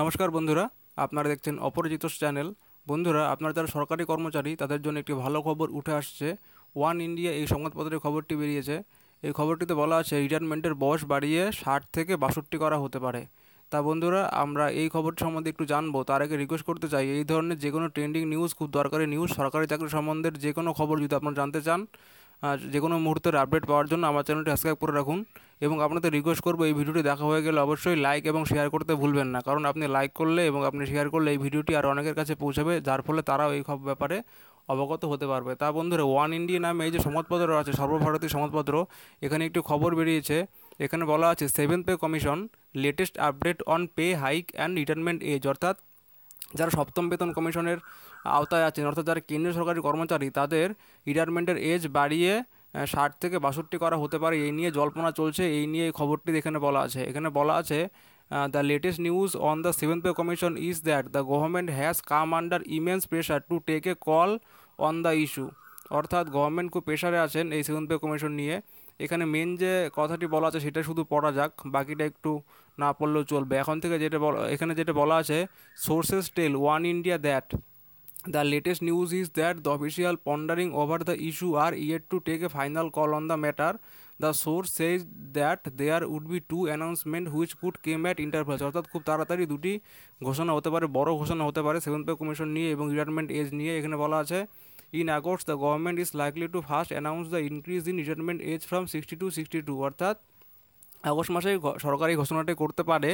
নমস্কার বন্ধুরা আপনারা দেখছেন অপরিচিত চ্যানেল বন্ধুরা আপনারা যারা সরকারি কর্মচারী তাদের জন্য একটি ভালো খবর উঠে আসছে ওয়ান ইন্ডিয়া এই সংবাদপত্রের খবরটি বেরিয়েছে এই খবরটিতে বলা আছে রিটায়ারমেন্টের বয়স বাড়িয়ে ষাট থেকে বাষট্টি করা হতে পারে তা বন্ধুরা আমরা এই খবর সম্বন্ধে একটু জানবো তার আগে রিকোয়েস্ট করতে চাই এই ধরনের যে কোনো ট্রেন্ডিং নিউজ খুব দরকারি নিউজ সরকারি চাকরি সম্বন্ধে যে কোনো খবর যদি আপনারা জানতে চান যে কোনো মুহূর্তের আপডেট পাওয়ার জন্য আমার চ্যানেলটি সাবস্ক্রাইব করে রাখুন এবং আপনাদের রিকোয়েস্ট করবো এই ভিডিওটি দেখা হয়ে গেলে অবশ্যই লাইক এবং শেয়ার করতে ভুলবেন না কারণ আপনি লাইক করলে এবং আপনি শেয়ার করলে এই ভিডিওটি আর অনেকের কাছে পৌঁছাবে যার ফলে তারাও এই সব ব্যাপারে অবগত হতে পারবে তা বন্ধুরা ওয়ান ইন্ডিয়া নামে এই যে সংবাদপত্র আছে সর্বভারতীয় সংবাদপত্র এখানে একটি খবর বেরিয়েছে এখানে বলা আছে seven pay commission latest update on pay hike and retirement age অর্থাৎ যারা সপ্তম বেতন কমিশনের আওতায় আছেন অর্থাৎ যারা কেন্দ্রীয় সরকারি কর্মচারী তাদের রিটায়ারমেন্টের এজ বাড়িয়ে ষাট থেকে বাষট্টি করা হতে পারে এই নিয়ে জল্পনা চলছে এই নিয়ে এই খবরটি এখানে বলা আছে এখানে বলা আছে the latest news on the seven pay commission is that the government has come under immense pressure to take a call on the issue অর্থাৎ গভর্নমেন্ট খুব প্রেশারে আছেন এই সেভেন পে কমিশন নিয়ে এখানে মেন যে কথাটি বলা আছে সেটা শুধু পড়া যাক বাকিটা একটু না পড়লেও চলবে এখন থেকে যেটা এখানে যেটা বলা আছে sources tell one India that the latest news is that the official pondering over the issue are yet to take a final call on the matter the source says that there would be two announcement which could came at intervals অর্থাৎ খুব তাড়াতাড়ি দুটি ঘোষণা হতে পারে বড় ঘোষণা হতে পারে সেভেন পে কমিশন নিয়ে এবং রিটায়ারমেন্ট এজ নিয়ে এখানে বলা আছে in August the government is likely to first announce the increase in retirement age from 60 to 62 আগস্ট মাসে সরকারি ঘোষণাটি করতে পারে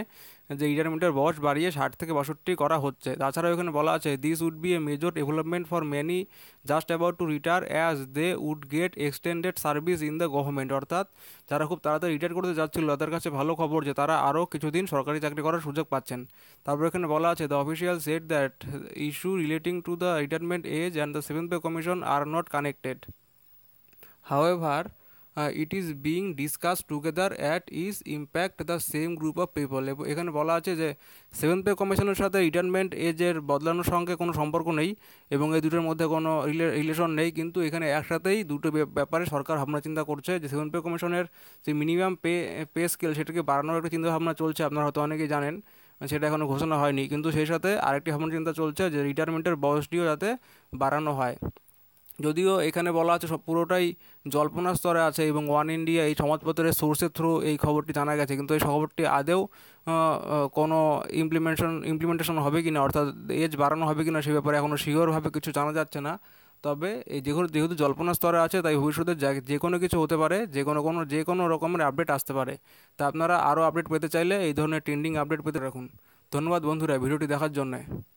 যে রিটায়ারমেন্টের বয়স বাড়িয়ে ষাট থেকে বাষট্টি করা হচ্ছে তাছাড়াও এখানে বলা আছে this would be a major development for many just about to retire as they would get extended service in the government অর্থাৎ যারা খুব তাড়াতাড়ি রিটায়ার করতে যাচ্ছিল তাদের কাছে ভালো খবর যে তারা আরও কিছুদিন সরকারি চাকরি করার সুযোগ পাচ্ছেন তারপর এখানে বলা আছে the official said that issue relating to the retirement age and the seven pay commission are not connected however it is being discuss together at is impact the same group of people এখানে বলা আছে যে seven pay কমিশনের সাথে retirement এজের বদলানোর সঙ্গে কোনো সম্পর্ক নেই এবং এই দুটোর মধ্যে কোনো রিলেশন নেই কিন্তু এখানে একসাথেই দুটো ব্যাপারে সরকার ভাবনা চিন্তা করছে যে সেভেন পে কমিশনের যে মিনিমাম পে পে স্কেল সেটাকে বাড়ানোর একটা চিন্তাভাবনা চলছে আপনারা হয়তো অনেকেই জানেন সেটা এখনও ঘোষণা হয়নি কিন্তু সেই সাথে আরেকটি ভাবনা চিন্তা চলছে যে রিটায়ারমেন্টের বয়সটিও যাতে বাড়ানো হয় যদিও এখানে বলা আছে সব পুরোটাই জল্পনা স্তরে আছে এবং ওয়ান ইন্ডিয়া এই সমাজপত্রের সোর্সের থ্রু এই খবরটি জানা গেছে কিন্তু এই খবরটি আদেও কোনো ইমপ্লিমেন্টেশন ইমপ্লিমেন্টেশন হবে কি না অর্থাৎ এজ বাড়ানো হবে কি না সে ব্যাপারে এখনও শিওরভাবে কিছু জানা যাচ্ছে না তবে এই যেগুলো যেহেতু জল্পনা স্তরে আছে তাই ভবিষ্যতে যে কোনো কিছু হতে পারে যে কোনো কোনো যে কোনো রকমের আপডেট আসতে পারে তা আপনারা আরও আপডেট পেতে চাইলে এই ধরনের ট্রেন্ডিং আপডেট পেতে রাখুন ধন্যবাদ বন্ধুরা ভিডিওটি দেখার জন্যে